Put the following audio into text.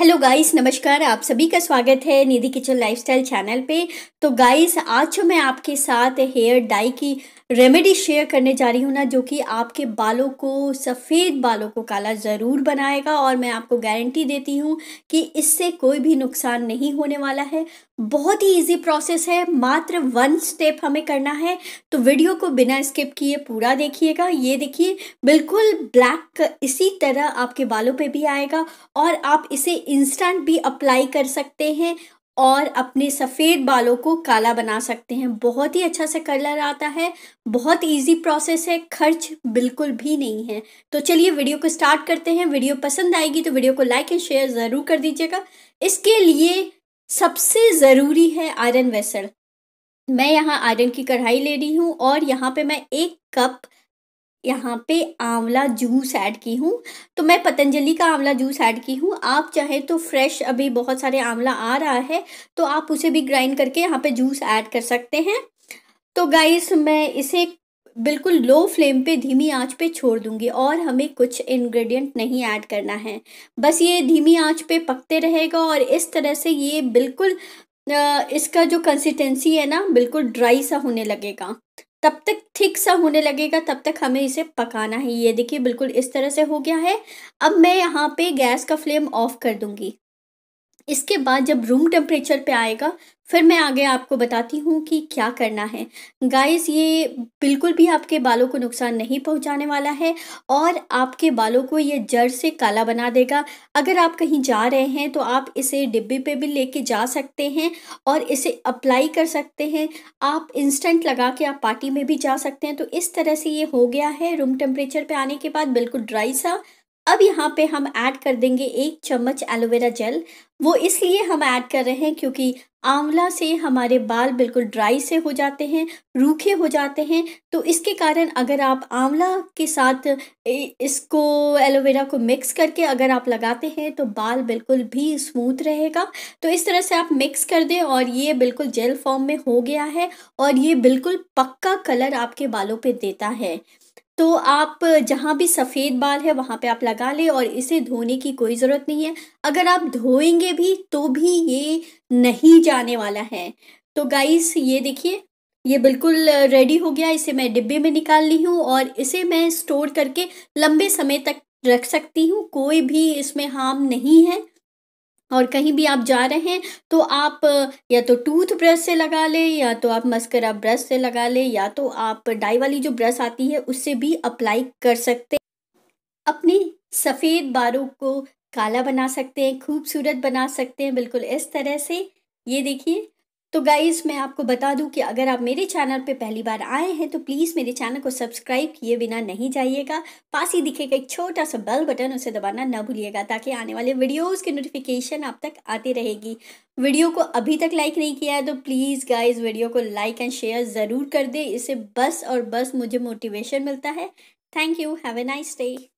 hello guys नमस्कार आप सभी का स्वागत है निधि किचन लाइफस्टाइल चैनल पे तो गाइस आज जो मैं आपके साथ हेयर डाई की रेमेडी शेयर करने जा रही हूँ ना जो कि आपके बालों को सफ़ेद बालों को काला ज़रूर बनाएगा और मैं आपको गारंटी देती हूँ कि इससे कोई भी नुकसान नहीं होने वाला है बहुत ही इजी प्रोसेस है मात्र वन स्टेप हमें करना है तो वीडियो को बिना स्किप किए पूरा देखिएगा ये देखिए बिल्कुल ब्लैक इसी तरह आपके बालों पे भी आएगा और आप इसे इंस्टेंट भी अप्लाई कर सकते हैं और अपने सफ़ेद बालों को काला बना सकते हैं बहुत ही अच्छा सा कलर आता है बहुत इजी प्रोसेस है खर्च बिल्कुल भी नहीं है तो चलिए वीडियो को स्टार्ट करते हैं वीडियो पसंद आएगी तो वीडियो को लाइक एंड शेयर ज़रूर कर दीजिएगा इसके लिए सबसे ज़रूरी है आयरन वेसल मैं यहाँ आयरन की कढ़ाई ले रही हूँ और यहाँ पर मैं एक कप यहाँ पे आंवला जूस ऐड की हूँ तो मैं पतंजलि का आंवला जूस ऐड की हूँ आप चाहे तो फ्रेश अभी बहुत सारे आंवला आ रहा है तो आप उसे भी ग्राइंड करके यहाँ पे जूस ऐड कर सकते हैं तो गाइस मैं इसे बिल्कुल लो फ्लेम पे धीमी आंच पे छोड़ दूंगी और हमें कुछ इंग्रेडिएंट नहीं ऐड करना है बस ये धीमी आंच पे पकते रहेगा और इस तरह से ये बिल्कुल इसका जो कंसिस्टेंसी है ना बिल्कुल ड्राई सा होने लगेगा तब तक थिक सा होने लगेगा तब तक हमें इसे पकाना है ये देखिए बिल्कुल इस तरह से हो गया है अब मैं यहाँ पे गैस का फ्लेम ऑफ कर दूंगी इसके बाद जब रूम टेम्परेचर पे आएगा फिर मैं आगे आपको बताती हूँ कि क्या करना है गाइस ये बिल्कुल भी आपके बालों को नुकसान नहीं पहुँचाने वाला है और आपके बालों को ये जड़ से काला बना देगा अगर आप कहीं जा रहे हैं तो आप इसे डिब्बे पे भी लेके जा सकते हैं और इसे अप्लाई कर सकते हैं आप इंस्टेंट लगा के आप पार्टी में भी जा सकते हैं तो इस तरह से ये हो गया है रूम टेम्परेचर पर आने के बाद बिल्कुल ड्राई सा अब यहाँ पे हम ऐड कर देंगे एक चम्मच एलोवेरा जेल वो इसलिए हम ऐड कर रहे हैं क्योंकि आंवला से हमारे बाल बिल्कुल ड्राई से हो जाते हैं रूखे हो जाते हैं तो इसके कारण अगर आप आंवला के साथ इसको एलोवेरा को मिक्स करके अगर आप लगाते हैं तो बाल बिल्कुल भी स्मूथ रहेगा तो इस तरह से आप मिक्स कर दें और ये बिल्कुल जेल फॉर्म में हो गया है और ये बिल्कुल पक्का कलर आपके बालों पर देता है तो आप जहाँ भी सफ़ेद बाल है वहाँ पे आप लगा लें और इसे धोने की कोई ज़रूरत नहीं है अगर आप धोएंगे भी तो भी ये नहीं जाने वाला है तो गाइस ये देखिए ये बिल्कुल रेडी हो गया इसे मैं डिब्बे में निकाल ली हूँ और इसे मैं स्टोर करके लंबे समय तक रख सकती हूँ कोई भी इसमें हार्म नहीं है और कहीं भी आप जा रहे हैं तो आप या तो टूथब्रश से लगा लें या तो आप मस्करा ब्रश से लगा लें या तो आप डाई वाली जो ब्रश आती है उससे भी अप्लाई कर सकते अपने सफ़ेद बारों को काला बना सकते हैं खूबसूरत बना सकते हैं बिल्कुल इस तरह से ये देखिए तो गाइज़ मैं आपको बता दूं कि अगर आप मेरे चैनल पे पहली बार आए हैं तो प्लीज़ मेरे चैनल को सब्सक्राइब किए बिना नहीं जाइएगा पास ही दिखेगा एक छोटा सा बेल बटन उसे दबाना ना भूलिएगा ताकि आने वाले वीडियोस की नोटिफिकेशन आप तक आती रहेगी वीडियो को अभी तक लाइक नहीं किया है तो प्लीज़ गाइज़ वीडियो को लाइक एंड शेयर ज़रूर कर दे इससे बस और बस मुझे मोटिवेशन मिलता है thank you have a nice day